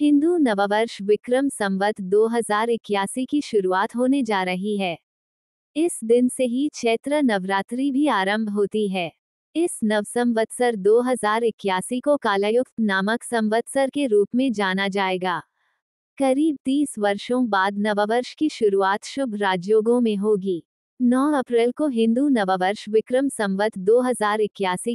हिंदू नववर्ष विक्रम संवत 2081 की शुरुआत होने जा रही है इस दिन से ही चैत्र नवरात्रि भी आरंभ होती है इस नवसंवत्सर 2081 को कालायुक्त नामक संवत्सर के रूप में जाना जाएगा करीब 30 वर्षों बाद नववर्ष की शुरुआत शुभ राजयोगों में होगी 9 अप्रैल को हिंदू नववर्ष विक्रम संवत दो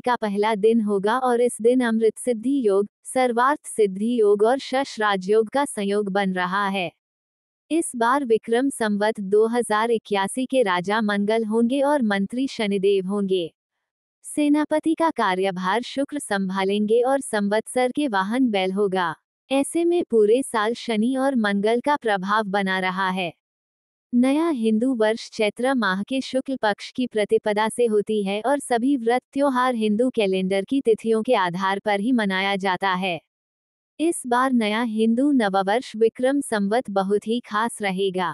का पहला दिन होगा और इस दिन अमृत सिद्धि योग सर्वार्थ सिद्धि योग और शश राजयोग का संयोग बन रहा है इस बार विक्रम संवत दो के राजा मंगल होंगे और मंत्री शनिदेव होंगे सेनापति का कार्यभार शुक्र संभालेंगे और संवत्सर के वाहन बैल होगा ऐसे में पूरे साल शनि और मंगल का प्रभाव बना रहा है नया हिंदू वर्ष चैत्र माह के शुक्ल पक्ष की प्रतिपदा से होती है और सभी व्रत त्योहार हिंदू कैलेंडर की तिथियों के आधार पर ही मनाया जाता है इस बार नया हिंदू नववर्ष विक्रम संवत बहुत ही खास रहेगा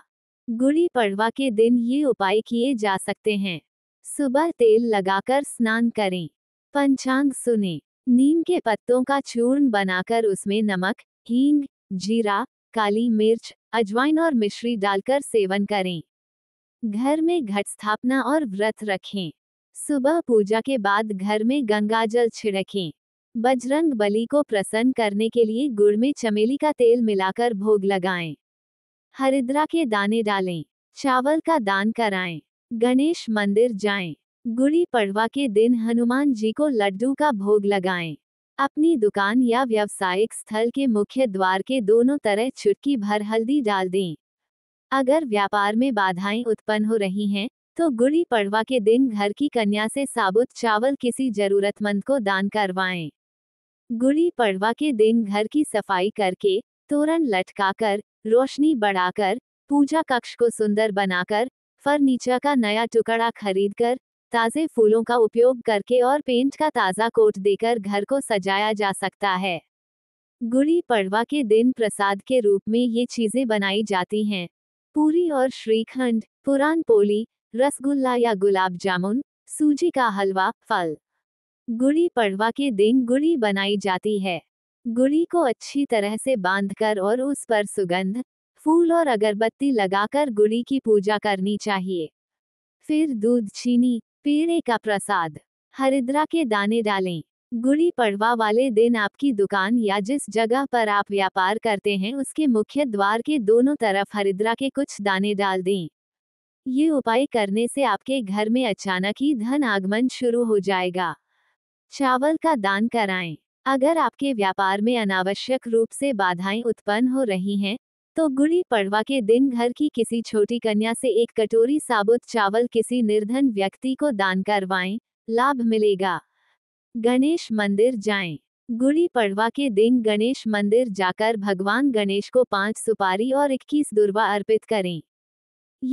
गुड़ी पड़वा के दिन ये उपाय किए जा सकते हैं सुबह तेल लगाकर स्नान करें पंचांग सुने नीम के पत्तों का चूर्ण बनाकर उसमें नमक हींग जीरा काली मिर्च अजवाइन और मिश्री डालकर सेवन करें घर में घट स्थापना और व्रत रखें सुबह पूजा के बाद घर में गंगाजल छिड़कें बजरंग बली को प्रसन्न करने के लिए गुड़ में चमेली का तेल मिलाकर भोग लगाएं हरिद्रा के दाने डालें चावल का दान कराएं गणेश मंदिर जाएं गुड़ी पड़वा के दिन हनुमान जी को लड्डू का भोग लगाएं अपनी दुकान या व्यावसायिक स्थल के मुख्य द्वार के दोनों तरह छुटकी भर हल्दी डाल दें अगर व्यापार में बाधाएं उत्पन्न हो रही हैं तो गुड़ी पड़वा के दिन घर की कन्या से साबुत चावल किसी जरूरतमंद को दान करवाएं। गुड़ी पड़वा के दिन घर की सफाई करके तोरण लटकाकर रोशनी बढ़ाकर पूजा कक्ष को सुंदर बनाकर फर्नीचर का नया टुकड़ा खरीदकर ताज़े फूलों का उपयोग करके और पेंट का ताज़ा कोट देकर घर को सजाया जा सकता है गुड़ी पड़वा के दिन प्रसाद के रूप में ये चीज़ें बनाई जाती हैं पूरी और श्रीखंड पुरान पोली रसगुल्ला या गुलाब जामुन सूजी का हलवा फल गुड़ी पड़वा के दिन गुड़ी बनाई जाती है गुड़ी को अच्छी तरह से बांधकर और उस पर सुगंध फूल और अगरबत्ती लगाकर गुड़ी की पूजा करनी चाहिए फिर दूध चीनी पेड़े का प्रसाद हरिद्रा के दाने डालें गुड़ी पड़वा वाले दिन आपकी दुकान या जिस जगह पर आप व्यापार करते हैं उसके मुख्य द्वार के दोनों तरफ हरिद्रा के कुछ दाने डाल दें ये उपाय करने से आपके घर में अचानक ही धन आगमन शुरू हो जाएगा चावल का दान कराएं अगर आपके व्यापार में अनावश्यक रूप से बाधाएं उत्पन्न हो रही हैं तो गुड़ी पड़वा के दिन घर की किसी छोटी कन्या से एक कटोरी साबुत चावल किसी निर्धन व्यक्ति को दान करवाएं, लाभ मिलेगा गणेश मंदिर जाएं। गुड़ी पड़वा के दिन गणेश मंदिर जाकर भगवान गणेश को पांच सुपारी और इक्कीस दुर्वा अर्पित करें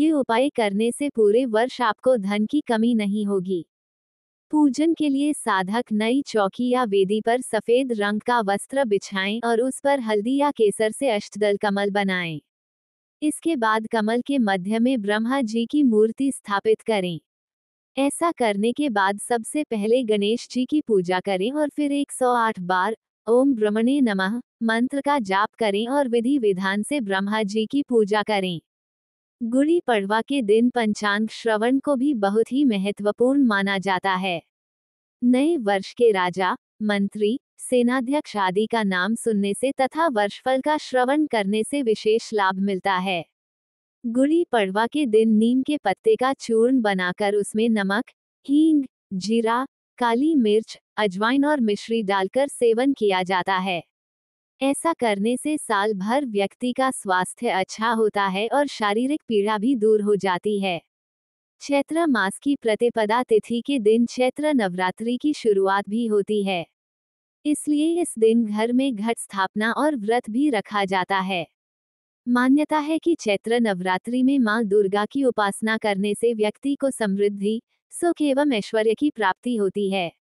ये उपाय करने से पूरे वर्ष आपको धन की कमी नहीं होगी पूजन के लिए साधक नई चौकी या वेदी पर सफेद रंग का वस्त्र बिछाएं और उस पर हल्दी या केसर से अष्टदल कमल बनाएं। इसके बाद कमल के मध्य में ब्रह्मा जी की मूर्ति स्थापित करें ऐसा करने के बाद सबसे पहले गणेश जी की पूजा करें और फिर 108 बार ओम ब्रह्मणे नमः मंत्र का जाप करें और विधि विधान से ब्रह्मा जी की पूजा करें गुड़ी पड़वा के दिन पंचांग श्रवण को भी बहुत ही महत्वपूर्ण माना जाता है नए वर्ष के राजा मंत्री सेनाध्यक्ष आदि का नाम सुनने से तथा वर्षफल का श्रवण करने से विशेष लाभ मिलता है गुड़ी पड़वा के दिन नीम के पत्ते का चूर्ण बनाकर उसमें नमक हींग जीरा काली मिर्च अजवाइन और मिश्री डालकर सेवन किया जाता है ऐसा करने से साल भर व्यक्ति का स्वास्थ्य अच्छा होता है और शारीरिक पीड़ा भी दूर हो जाती है चैत्र मास की प्रतिपदा तिथि के दिन चैत्र नवरात्रि की शुरुआत भी होती है इसलिए इस दिन घर में घट स्थापना और व्रत भी रखा जाता है मान्यता है कि चैत्र नवरात्रि में मां दुर्गा की उपासना करने से व्यक्ति को समृद्धि सुख एवं ऐश्वर्य की प्राप्ति होती है